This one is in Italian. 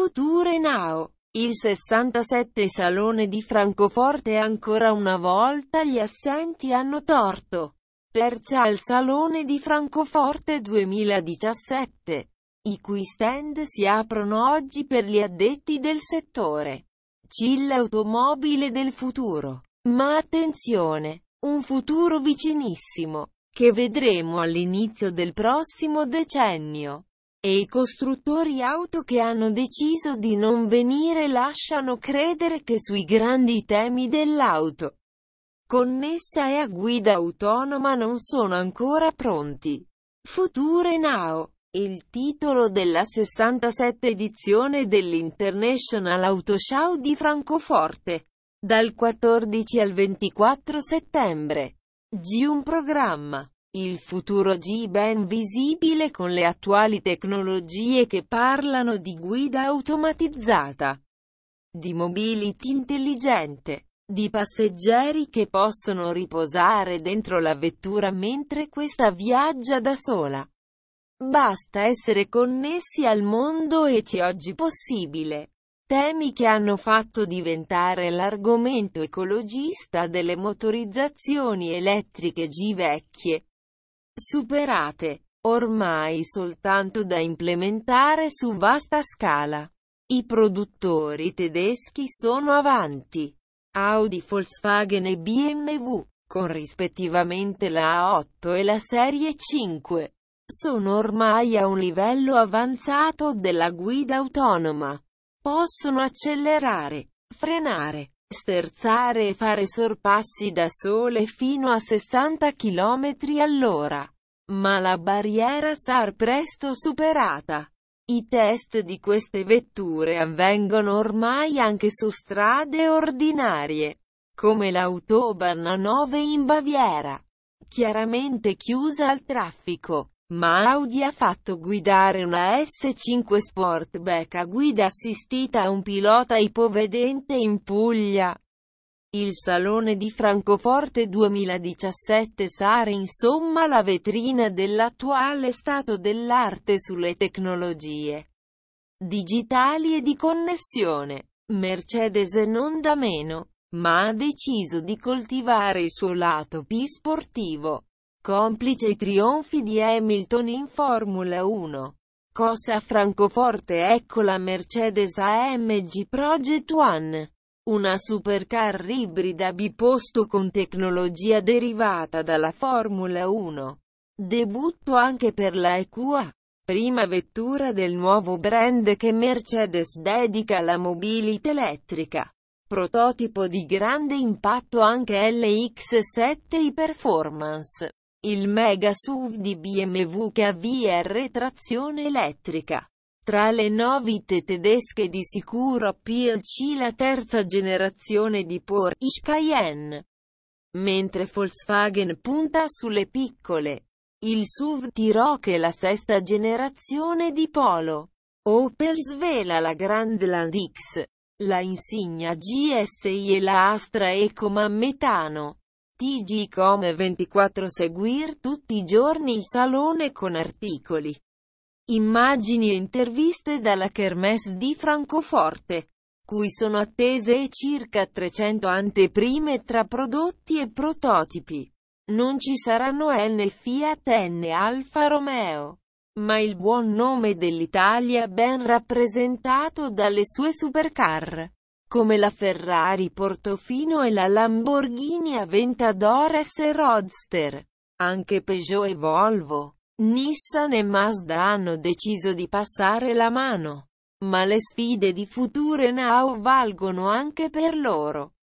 Future Now. Il 67 Salone di Francoforte ancora una volta gli assenti hanno torto. Perciò il Salone di Francoforte 2017, i cui stand si aprono oggi per gli addetti del settore. Cill automobile del futuro. Ma attenzione, un futuro vicinissimo, che vedremo all'inizio del prossimo decennio. E i costruttori auto che hanno deciso di non venire lasciano credere che sui grandi temi dell'auto connessa e a guida autonoma non sono ancora pronti. Future Now, il titolo della 67 edizione dell'International Auto Show di Francoforte, dal 14 al 24 settembre. g un programma. Il futuro G ben visibile con le attuali tecnologie che parlano di guida automatizzata, di mobility intelligente, di passeggeri che possono riposare dentro la vettura mentre questa viaggia da sola. Basta essere connessi al mondo e c'è oggi possibile. Temi che hanno fatto diventare l'argomento ecologista delle motorizzazioni elettriche G vecchie, superate, ormai soltanto da implementare su vasta scala. I produttori tedeschi sono avanti. Audi, Volkswagen e BMW, con rispettivamente la A8 e la Serie 5, sono ormai a un livello avanzato della guida autonoma. Possono accelerare, frenare, sterzare e fare sorpassi da sole fino a 60 km all'ora. Ma la barriera sarà presto superata. I test di queste vetture avvengono ormai anche su strade ordinarie, come l'Autobahn 9 in Baviera, chiaramente chiusa al traffico ma Audi ha fatto guidare una S5 Sportback a guida assistita a un pilota ipovedente in Puglia. Il Salone di Francoforte 2017 sarà insomma la vetrina dell'attuale stato dell'arte sulle tecnologie digitali e di connessione. Mercedes non da meno, ma ha deciso di coltivare il suo lato più sportivo complice i trionfi di Hamilton in Formula 1. Cosa Francoforte ecco la Mercedes AMG Project One. Una supercar ibrida biposto con tecnologia derivata dalla Formula 1. Debutto anche per la EQA, prima vettura del nuovo brand che Mercedes dedica alla mobility elettrica. Prototipo di grande impatto anche LX7 e Performance. Il mega SUV di BMW che KVR trazione elettrica. Tra le novite tedesche di sicuro PLC la terza generazione di Porsche Cayenne. Mentre Volkswagen punta sulle piccole, il SUV T-Roc è la sesta generazione di Polo. Opel svela la Grandland X, la Insignia GSI e la Astra Ecoma Metano. TG Com 24 seguir tutti i giorni il salone con articoli, immagini e interviste dalla Kermesse di Francoforte, cui sono attese circa 300 anteprime tra prodotti e prototipi. Non ci saranno N Fiat N Alfa Romeo, ma il buon nome dell'Italia ben rappresentato dalle sue supercar come la Ferrari Portofino e la Lamborghini Aventador S Roadster. Anche Peugeot e Volvo, Nissan e Mazda hanno deciso di passare la mano. Ma le sfide di Future Now valgono anche per loro.